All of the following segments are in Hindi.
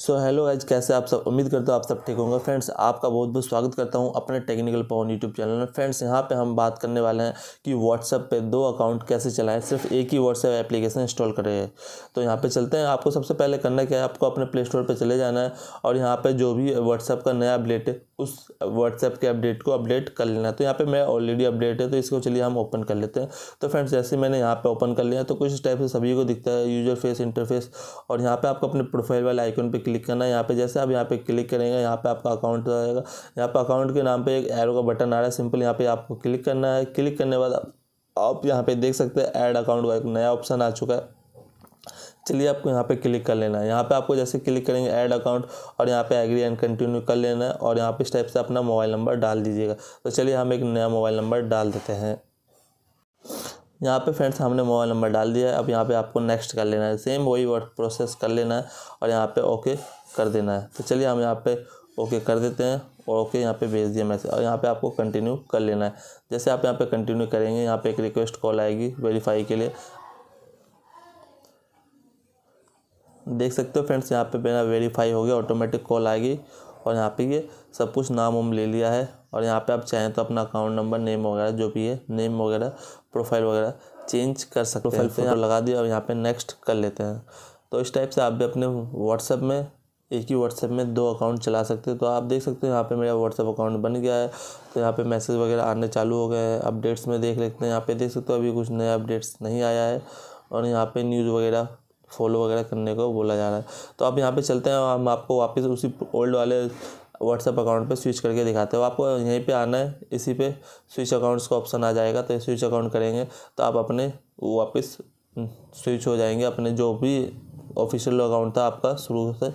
सो हेलो आज कैसे आप सब उम्मीद करता हूँ आप सब ठीक होंगे फ्रेंड्स आपका बहुत बहुत स्वागत करता हूँ अपने टेक्निकल पवन यूट्यूब चैनल में फ्रेंड्स यहाँ पे हम बात करने वाले हैं कि व्हाट्सअप पे दो अकाउंट कैसे चलाएं सिर्फ एक ही व्हाट्सअप एप्लीकेशन इंस्टॉल कर रहे हैं तो यहाँ पे चलते हैं आपको सबसे पहले करना क्या है आपको अपने प्ले स्टोर पर चले जाना है और यहाँ पर जो भी व्हाट्सअप का नया अपडेट उस व्हाट्सएप के अपडेट को अपडेट कर लेना तो यहाँ पे मैं ऑलरेडी अपडेट है तो इसको चलिए हम ओपन कर लेते हैं तो फ्रेंड्स जैसे मैंने यहाँ पे ओपन कर लिया तो कुछ टाइप से सभी को दिखता है यूजर फेस इंटरफेस और यहाँ पे आपको अपने प्रोफाइल वाले आइकन पे क्लिक करना है यहाँ पे जैसे आप यहाँ पे क्लिक करेंगे यहाँ पे आपका अकाउंट आएगा यहाँ पे अकाउंट के नाम पर एक एरो का बटन आ रहा है सिंपल यहाँ पर आपको क्लिक करना है क्लिक करने बाद आप यहाँ पर देख सकते हैं एड अकाउंट का एक नया ऑप्शन आ चुका है चलिए आपको यहाँ पे क्लिक कर लेना है यहाँ पे आपको जैसे क्लिक करेंगे ऐड अकाउंट और यहाँ पे एग्री एंड कंटिन्यू कर लेना है और यहाँ पे इस टाइप से अपना मोबाइल नंबर डाल दीजिएगा तो चलिए हम एक नया मोबाइल नंबर डाल देते हैं यहाँ पे फ्रेंड्स हमने मोबाइल नंबर डाल दिया है अब यहाँ पे आपको नेक्स्ट कर लेना है सेम वही वर्ड प्रोसेस कर लेना है और यहाँ पे ओके कर देना है तो चलिए हम यहाँ पे ओके कर देते हैं और ओके यहाँ पे भेज दिया मैसेज और यहाँ पे आपको कंटिन्यू कर लेना है जैसे आप यहाँ पे कंटिन्यू करेंगे यहाँ पे एक रिक्वेस्ट कॉल आएगी वेरीफाई के लिए देख सकते हो फ्रेंड्स यहाँ पे मेरा वेरीफाई हो गया ऑटोमेटिक कॉल आएगी और यहाँ पे ये सब कुछ नाम वाम ले लिया है और यहाँ पे आप चाहें तो अपना अकाउंट नंबर नेम वगैरह जो भी है नेम वगैरह प्रोफाइल वगैरह चेंज कर सकते प्रोफाइल फोटो तो लगा दिया और यहाँ पे नेक्स्ट कर लेते हैं तो इस टाइप से आप भी अपने व्हाट्सएप में एक ही व्हाट्सएप में दो अकाउंट चला सकते हैं तो आप देख सकते हो यहाँ पे मेरा व्हाट्सएप अकाउंट बन गया है तो यहाँ पे मैसेज वगैरह आने चालू हो गए हैं अपडेट्स में देख लेते हैं यहाँ पे देख सकते हो अभी कुछ नया अपडेट्स नहीं आया है और यहाँ पे न्यूज़ वगैरह फॉलो वगैरह करने को बोला जा रहा है तो आप यहाँ पे चलते हैं और हम आपको वापस उसी ओल्ड वाले व्हाट्सअप अकाउंट पे स्विच करके दिखाते हो आपको यहीं पे आना है इसी पे स्विच अकाउंट्स का ऑप्शन आ जाएगा तो स्विच अकाउंट करेंगे तो आप अपने वापस स्विच हम्म, हो जाएंगे अपने जो भी ऑफिशियल अकाउंट था आपका शुरू से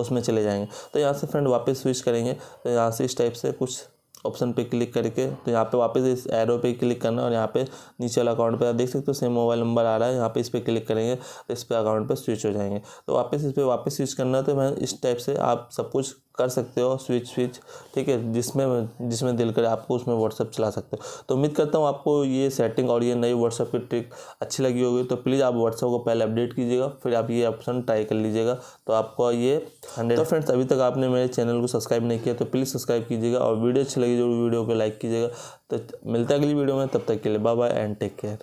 उसमें चले जाएंगे तो यहाँ से फ्रेंड वापस स्विच करेंगे तो यहाँ से इस टाइप से कुछ ऑप्शन पे क्लिक करके तो यहाँ पे वापस इस एरो पे क्लिक करना और यहाँ पे नीचे वाला अकाउंट पे आप देख सकते हो सेम मोबाइल नंबर आ रहा है यहाँ पे इस पर क्लिक करेंगे तो इस पर अकाउंट पे स्विच हो जाएंगे तो वापस इस पर वापस स्विच करना है तो मैं इस टाइप से आप सब कुछ कर सकते हो स्विच स्विच ठीक है जिसमें जिसमें दिल करे आपको उसमें व्हाट्सअप चला सकते हो तो उम्मीद करता हूँ आपको ये सेटिंग और ये नई व्हाट्सअप की ट्रिक अच्छी लगी होगी तो प्लीज़ आप व्हाट्सअप को पहले अपडेट कीजिएगा फिर आप ये ऑप्शन ट्राई कर लीजिएगा तो आपका ये हंड्रेड तो फ्रेंड्स तो अभी तक आपने मेरे चैनल को सब्सक्राइब नहीं किया तो प्लीज़ सब्सक्राइब कीजिएगा और वीडियो अच्छी लगी जो वीडियो को लाइक कीजिएगा तो मिलता है अगली वीडियो में तब तक के लिए bye bye and take care